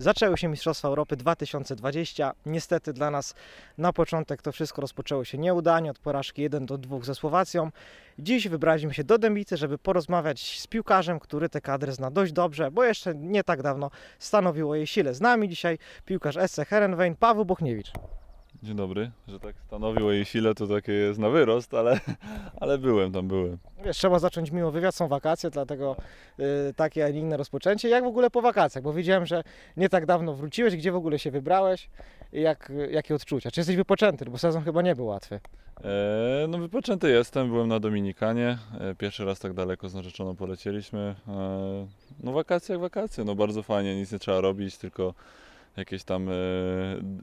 Zaczęły się Mistrzostwa Europy 2020. Niestety dla nas na początek to wszystko rozpoczęło się nieudanie, od porażki 1 do 2 ze Słowacją. Dziś wybraliśmy się do Dębicy, żeby porozmawiać z piłkarzem, który te kadry zna dość dobrze, bo jeszcze nie tak dawno stanowiło jej sile. Z nami dzisiaj piłkarz SC Herenwein Paweł Buchniewicz. Dzień dobry, że tak stanowiło jej sile, to takie jest na wyrost, ale, ale byłem tam, byłem. Wiesz, trzeba zacząć miło wywiad, są wakacje, dlatego y, takie, a nie inne rozpoczęcie. Jak w ogóle po wakacjach? Bo widziałem, że nie tak dawno wróciłeś, gdzie w ogóle się wybrałeś? Jak, jakie odczucia? Czy jesteś wypoczęty? No bo sezon chyba nie był łatwy. E, no wypoczęty jestem, byłem na Dominikanie. E, pierwszy raz tak daleko z narzeczoną polecieliśmy. E, no wakacje jak wakacje, no bardzo fajnie, nic nie trzeba robić, tylko jakieś tam e,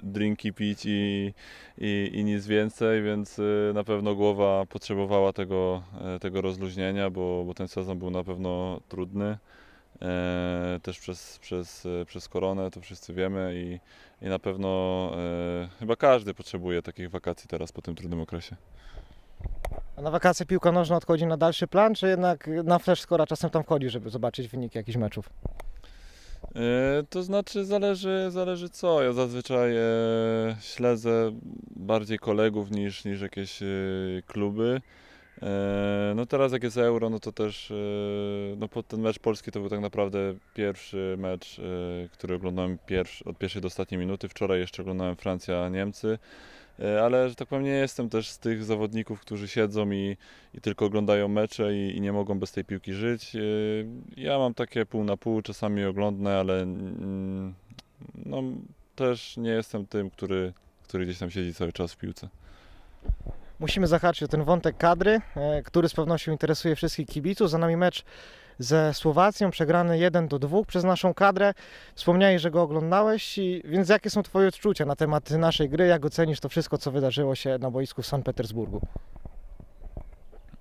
drinki pić i, i, i nic więcej, więc e, na pewno głowa potrzebowała tego, e, tego rozluźnienia, bo, bo ten sezon był na pewno trudny. E, też przez, przez, przez koronę, to wszyscy wiemy i, i na pewno e, chyba każdy potrzebuje takich wakacji teraz po tym trudnym okresie. A na wakacje piłka nożna odchodzi na dalszy plan, czy jednak na flesz skora czasem tam wchodzi, żeby zobaczyć wyniki jakichś meczów? E, to znaczy zależy, zależy co. Ja zazwyczaj e, śledzę bardziej kolegów niż, niż jakieś e, kluby. E, no teraz jak jest euro, no to też e, no pod ten mecz polski to był tak naprawdę pierwszy mecz, e, który oglądałem pierwszy, od pierwszej do ostatniej minuty. Wczoraj jeszcze oglądałem Francja-Niemcy. E, ale że tak powiem nie jestem też z tych zawodników, którzy siedzą i, i tylko oglądają mecze i, i, nie mogą bez tej piłki żyć. E, ja mam takie pół na pół, czasami oglądne, ale mm, no, też nie jestem tym, który, który gdzieś tam siedzi cały czas w piłce. Musimy zahaczyć o ten wątek kadry, e, który z pewnością interesuje wszystkich kibiców. Za nami mecz ze Słowacją, przegrany 1 do 2 przez naszą kadrę. Wspomniałeś, że go oglądałeś, i, więc jakie są Twoje odczucia na temat naszej gry? Jak ocenisz to wszystko, co wydarzyło się na boisku w San Petersburgu?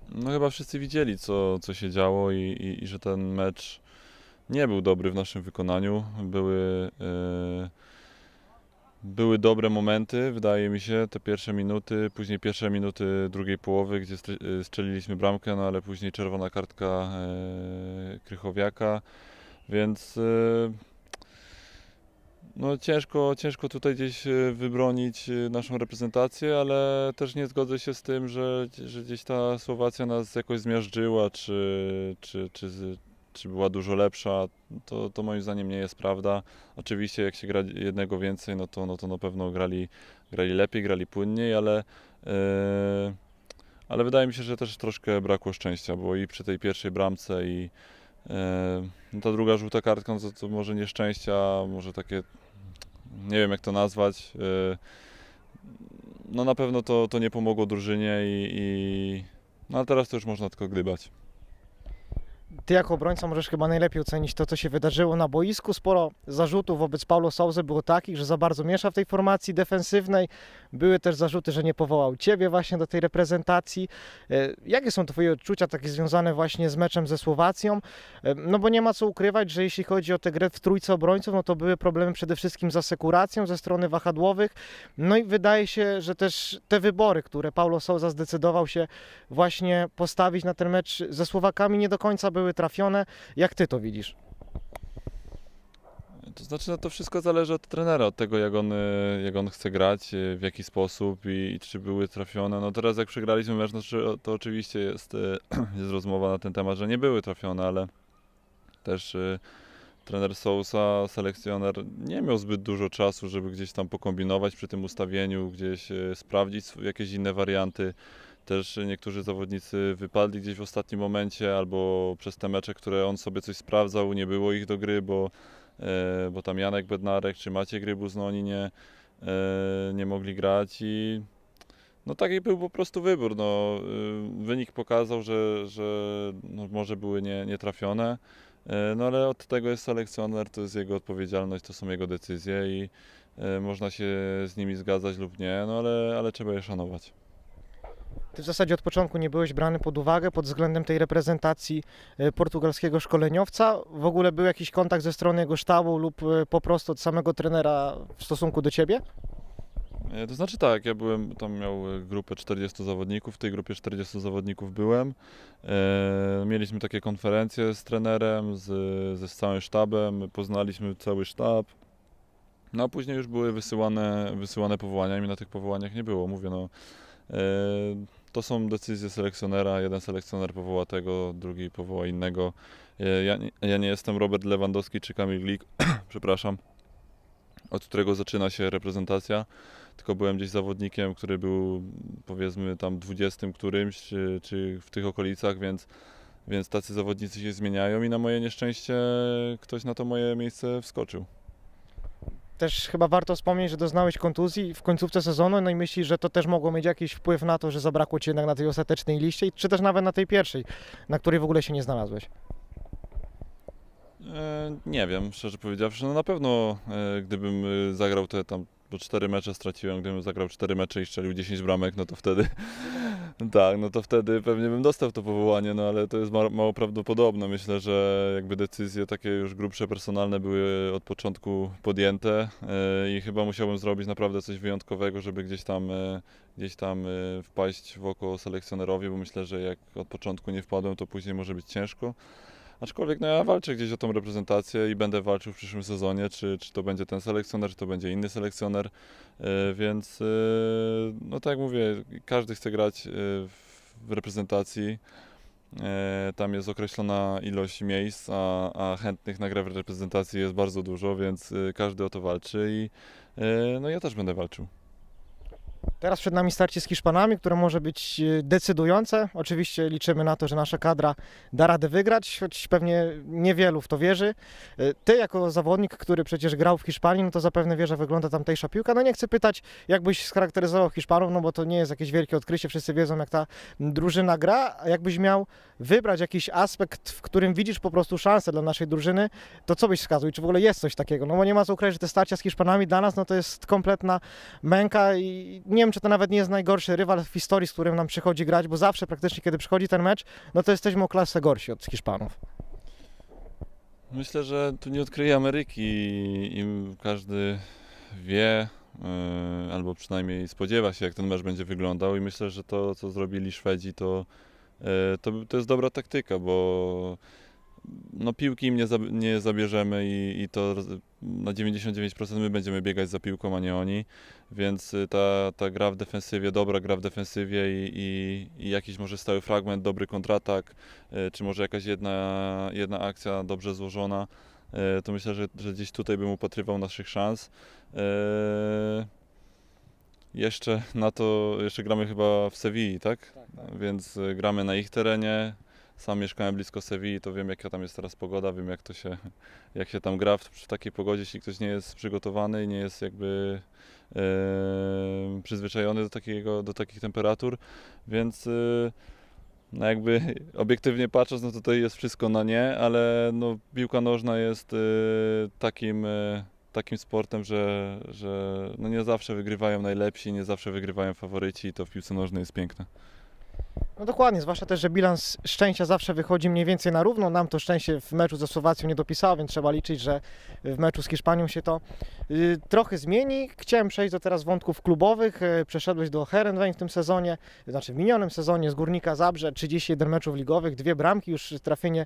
No chyba wszyscy widzieli, co, co się działo i, i, i że ten mecz nie był dobry w naszym wykonaniu. Były... Yy były dobre momenty, wydaje mi się, te pierwsze minuty, później pierwsze minuty drugiej połowy, gdzie y, strzeliliśmy bramkę, no ale później czerwona kartka e, Krychowiaka, więc e, no ciężko, ciężko tutaj gdzieś e, wybronić naszą reprezentację, ale też nie zgodzę się z tym, że, że gdzieś ta Słowacja nas jakoś zmiażdżyła, czy, czy, czy, czy była dużo lepsza, to, to moim zdaniem nie jest prawda. Oczywiście jak się gra jednego więcej, no to, no to na pewno grali, grali lepiej, grali płynniej, ale, yy, ale wydaje mi się, że też troszkę brakło szczęścia, bo i przy tej pierwszej bramce i yy, no ta druga żółta kartka, no to, to może nieszczęścia, może takie, nie wiem jak to nazwać, yy, no na pewno to, to nie pomogło drużynie i, i no a teraz to już można tylko gdybać ty jako obrońca możesz chyba najlepiej ocenić to, co się wydarzyło na boisku. Sporo zarzutów wobec Paulo Souza było takich, że za bardzo miesza w tej formacji defensywnej. Były też zarzuty, że nie powołał ciebie właśnie do tej reprezentacji. E, jakie są twoje odczucia takie związane właśnie z meczem ze Słowacją? E, no bo nie ma co ukrywać, że jeśli chodzi o tę grę w trójce obrońców, no to były problemy przede wszystkim z asekuracją ze strony wahadłowych. No i wydaje się, że też te wybory, które Paulo Souza zdecydował się właśnie postawić na ten mecz ze Słowakami nie do końca były były trafione. Jak ty to widzisz? To znaczy, no to wszystko zależy od trenera, od tego, jak on, y, jak on chce grać, y, w jaki sposób i, i czy były trafione. No teraz, jak przegraliśmy mecz, no, to oczywiście jest, y, jest rozmowa na ten temat, że nie były trafione, ale też trener Sousa, selekcjoner, nie miał zbyt dużo czasu, żeby gdzieś tam pokombinować przy tym ustawieniu, gdzieś sprawdzić jakieś inne warianty. Też niektórzy zawodnicy wypadli gdzieś w ostatnim momencie albo przez te mecze, które on sobie coś sprawdzał, nie było ich do gry, bo, e, bo tam Janek Bednarek czy Maciej Rybus, no oni nie, e, nie mogli grać i no taki był po prostu wybór. No, e, wynik pokazał, że, że no, może były nie, nietrafione, no ale od tego jest selekcjoner, to jest jego odpowiedzialność, to są jego decyzje i można się z nimi zgadzać lub nie, no ale, ale trzeba je szanować. Ty w zasadzie od początku nie byłeś brany pod uwagę pod względem tej reprezentacji e, portugalskiego szkoleniowca. W ogóle był jakiś kontakt ze strony jego sztabu lub e, po prostu od samego trenera w stosunku do ciebie? E, to znaczy tak, ja byłem, tam miał grupę 40 zawodników, w tej grupie 40 zawodników byłem. mieliśmy takie konferencje z trenerem, z, ze całym sztabem, poznaliśmy cały sztab. No a później już były wysyłane, wysyłane powołania i mi na tych powołaniach nie było. Mówię, no to są decyzje selekcjonera. Jeden selekcjoner powoła tego, drugi powoła innego. E, ja, ja nie jestem Robert Lewandowski czy Kamil Glik, przepraszam, od którego zaczyna się reprezentacja, tylko byłem gdzieś zawodnikiem, który był powiedzmy tam 20 którymś czy, e, czy w tych okolicach, więc więc tacy zawodnicy się zmieniają i na moje nieszczęście ktoś na to moje miejsce wskoczył też chyba warto wspomnieć, że doznałeś kontuzji w końcówce sezonu, no i myślisz, że to też mogło mieć jakiś wpływ na to, że zabrakło Ci jednak na tej ostatecznej liście, czy też nawet na tej pierwszej, na której w ogóle się nie znalazłeś? E, nie wiem, szczerze powiedziawszy, no na pewno e, gdybym e, zagrał te tam, bo cztery mecze straciłem, gdybym zagrał cztery mecze i strzelił 10 bramek, no to wtedy tak, no to wtedy pewnie bym dostał to powołanie, no ale to jest ma mało prawdopodobne. Myślę, że jakby decyzje takie już grubsze, personalne były od początku podjęte e, i chyba musiałbym zrobić naprawdę coś wyjątkowego, żeby gdzieś tam, e, gdzieś tam e, wpaść w oko selekcjonerowi, bo myślę, że jak od początku nie wpadłem, to później może być ciężko. Aczkolwiek no ja walczę gdzieś o tą reprezentację i będę walczył w przyszłym sezonie, czy, czy to będzie ten selekcjoner, czy to będzie inny selekcjoner, e, więc e, no tak jak mówię, każdy chce grać e, w reprezentacji. Tam jest określona ilość miejsc, a, a, chętnych na grę w reprezentacji jest bardzo dużo, więc każdy o to walczy i no ja też będę walczył. Teraz przed nami starcie z Hiszpanami, które może być e, decydujące. Oczywiście liczymy na to, że nasza kadra da radę wygrać, choć pewnie niewielu w to wierzy. E, ty jako zawodnik, który przecież grał w Hiszpanii, no to zapewne wie, że wygląda tamtejsza piłka. No nie chcę pytać, jak byś scharakteryzował Hiszpanów, no bo to nie jest jakieś wielkie odkrycie, wszyscy wiedzą jak ta drużyna gra. A jakbyś miał wybrać jakiś aspekt, w którym widzisz po prostu szansę dla naszej drużyny, to co byś wskazał i czy w ogóle jest coś takiego? No bo nie ma co ukryć, że te starcia z Hiszpanami dla nas, no to jest kompletna męka i nie wiem, że to nawet nie jest najgorszy rywal w historii, z którym nam przychodzi grać, bo zawsze praktycznie, kiedy przychodzi ten mecz, no to jesteśmy o klasę gorsi od Hiszpanów. Myślę, że tu nie odkryje Ameryki i każdy wie, e, albo przynajmniej spodziewa się, jak ten mecz będzie wyglądał i myślę, że to, co zrobili Szwedzi, to, e, to, to jest dobra taktyka, bo no, piłki im nie, nie zabierzemy i, i to na 99% my będziemy biegać za piłką, a nie oni, więc y, ta, ta gra w defensywie, dobra gra w defensywie i, i, i jakiś może stały fragment, dobry kontratak, y, czy może jakaś jedna, jedna akcja dobrze złożona, y, to myślę, że, że gdzieś tutaj bym upatrywał naszych szans. Jeszcze na to, jeszcze gramy chyba w Sewilli, tak? Tak, tak? Więc gramy na ich terenie, sam mieszkałem blisko Sewilli, to wiem jaka tam jest teraz pogoda, wiem jak to się, jak się tam gra w, w takiej pogodzie, jeśli ktoś nie jest przygotowany i nie jest jakby e, przyzwyczajony do, takiego, do takich temperatur, więc e, no jakby obiektywnie patrząc, no tutaj jest wszystko na nie, ale no, piłka nożna jest e, takim y, takim sportem, że, że no nie zawsze wygrywają najlepsi, nie zawsze wygrywają faworyci i to w piłce nożnej jest piękne. No dokładnie, zwłaszcza też, że bilans szczęścia zawsze wychodzi mniej więcej na równo. Nam to szczęście w meczu ze Słowacją nie dopisało, więc trzeba liczyć, że w meczu z Hiszpanią się to y, trochę zmieni. Chciałem przejść do teraz wątków klubowych. Y, przeszedłeś do Herenwein w tym sezonie, znaczy w minionym sezonie z Górnika Zabrze, 31 meczów ligowych, dwie bramki, już trafienie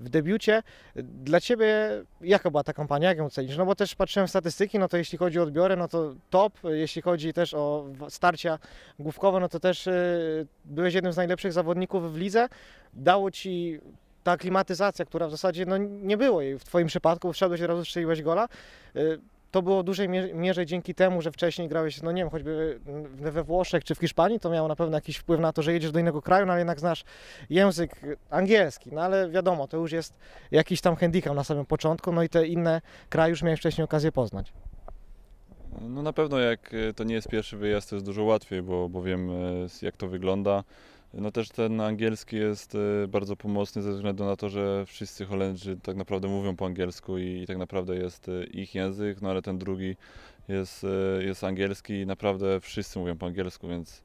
w debiucie. Dla Ciebie jaka była ta kampania, jak ją ocenisz? No bo też patrzyłem w statystyki, no to jeśli chodzi o odbiory, no to top. Jeśli chodzi też o starcia główkowe, no to też y, byłeś jednym z najlepszych najlepszych zawodników w lidze, dało ci ta klimatyzacja, która w zasadzie no, nie było jej w Twoim przypadku, wszedłeś od razu, strzeliłeś gola, y, to było w dużej mierze dzięki temu, że wcześniej grałeś, no nie wiem, choćby we Włoszech czy w Hiszpanii, to miało na pewno jakiś wpływ na to, że jedziesz do innego kraju, no ale jednak znasz język angielski, no ale wiadomo, to już jest jakiś tam handicap na samym początku, no i te inne kraje już miałeś wcześniej okazję poznać. No na pewno jak e, to nie jest pierwszy wyjazd, to jest dużo łatwiej, bo, bo wiem e, jak to wygląda. No też ten angielski jest y, bardzo pomocny ze względu na to, że wszyscy Holendrzy tak naprawdę mówią po angielsku i, tak naprawdę jest y, ich język, no ale ten drugi jest, y, jest angielski i naprawdę wszyscy mówią po angielsku, więc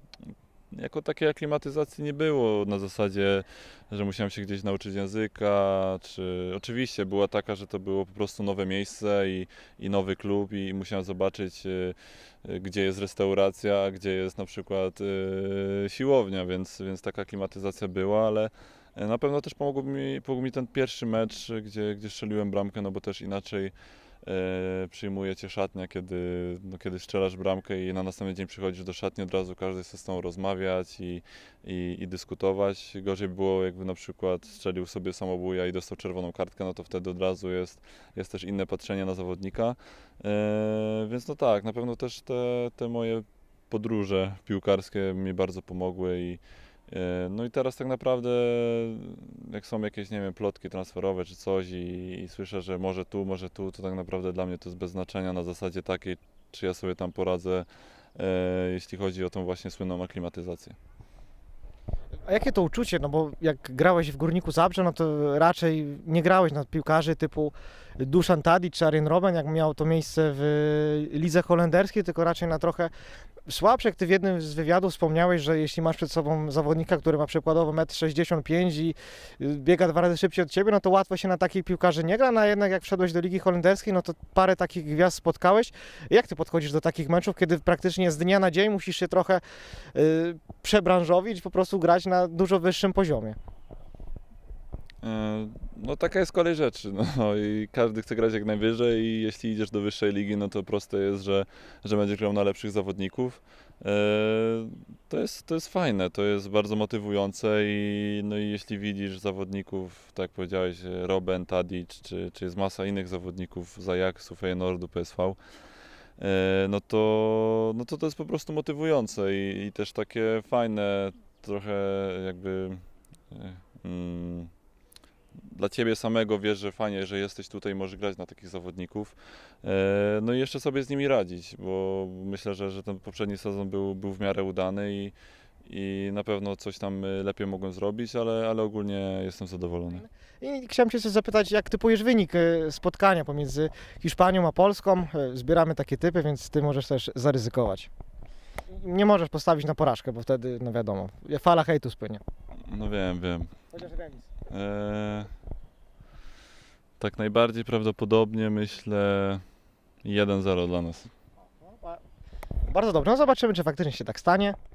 jako takiej aklimatyzacji nie było na zasadzie, że musiałem się gdzieś nauczyć języka, czy oczywiście była taka, że to było po prostu nowe miejsce i, i nowy klub i musiałem zobaczyć y, y, gdzie jest restauracja, gdzie jest na przykład y, siłownia, więc, więc taka aklimatyzacja była, ale na pewno też pomógł mi, pomógł mi ten pierwszy mecz, gdzie, gdzie strzeliłem bramkę, no bo też inaczej E, przyjmujecie szatnia, kiedy, no, kiedy strzelasz bramkę i na następny dzień przychodzisz do szatni, od razu każdy chce z tą rozmawiać i, i, i dyskutować. Gorzej było, jakby na przykład strzelił sobie samobuja i dostał czerwoną kartkę, no to wtedy od razu jest, jest też inne patrzenie na zawodnika. E, więc no tak, na pewno też te, te moje podróże piłkarskie mi bardzo pomogły i E, no i teraz tak naprawdę, jak są jakieś, nie wiem, plotki transferowe czy coś i, i, słyszę, że może tu, może tu, to tak naprawdę dla mnie to jest bez znaczenia na zasadzie takiej, czy ja sobie tam poradzę, e, jeśli chodzi o tą właśnie słynną aklimatyzację. A jakie to uczucie? No bo jak grałeś w Górniku Zabrze, no to raczej nie grałeś na piłkarzy typu Dusan Tadic czy Arjen Robben, jak miało to miejsce w lidze holenderskiej, tylko raczej na trochę Słabszek, ty w jednym z wywiadów wspomniałeś, że jeśli masz przed sobą zawodnika, który ma przykładowo 1,65 m i y, biega dwa razy szybciej od ciebie, no to łatwo się na takich piłkarzy nie gra, no a jednak jak wszedłeś do Ligi Holenderskiej, no to parę takich gwiazd spotkałeś. Jak ty podchodzisz do takich meczów, kiedy praktycznie z dnia na dzień musisz się trochę yy, przebranżowić, po prostu grać na dużo wyższym poziomie? E, no taka jest kolej rzeczy. No, i każdy chce grać jak najwyżej i jeśli idziesz do wyższej ligi, no to proste jest, że, że będziesz grał na lepszych zawodników. E, to jest, to jest fajne, to jest bardzo motywujące i, no i jeśli widzisz zawodników, tak jak powiedziałeś, Robin Tadic, czy, czy jest masa innych zawodników z Ajaxu, Feyenoordu, PSV, e, no to, no to to jest po prostu motywujące i, i też takie fajne, trochę jakby... Mm, dla Ciebie samego wiesz, że fajnie, że jesteś tutaj, możesz grać na takich zawodników. E, no i jeszcze sobie z nimi radzić, bo myślę, że, że ten poprzedni sezon był, był w miarę udany i, i na pewno coś tam e, lepiej mogłem zrobić, ale, ale ogólnie jestem zadowolony. I chciałem Cię jeszcze zapytać, jak typujesz wynik e, spotkania pomiędzy Hiszpanią a Polską? Zbieramy takie typy, więc Ty możesz też zaryzykować. Nie możesz postawić na porażkę, bo wtedy, no wiadomo, fala hejtu spłynie. No wiem, wiem. Chociaż remis. Eee, tak najbardziej prawdopodobnie myślę 1-0 dla nas. No, bardzo dobrze, no zobaczymy, czy faktycznie się tak stanie.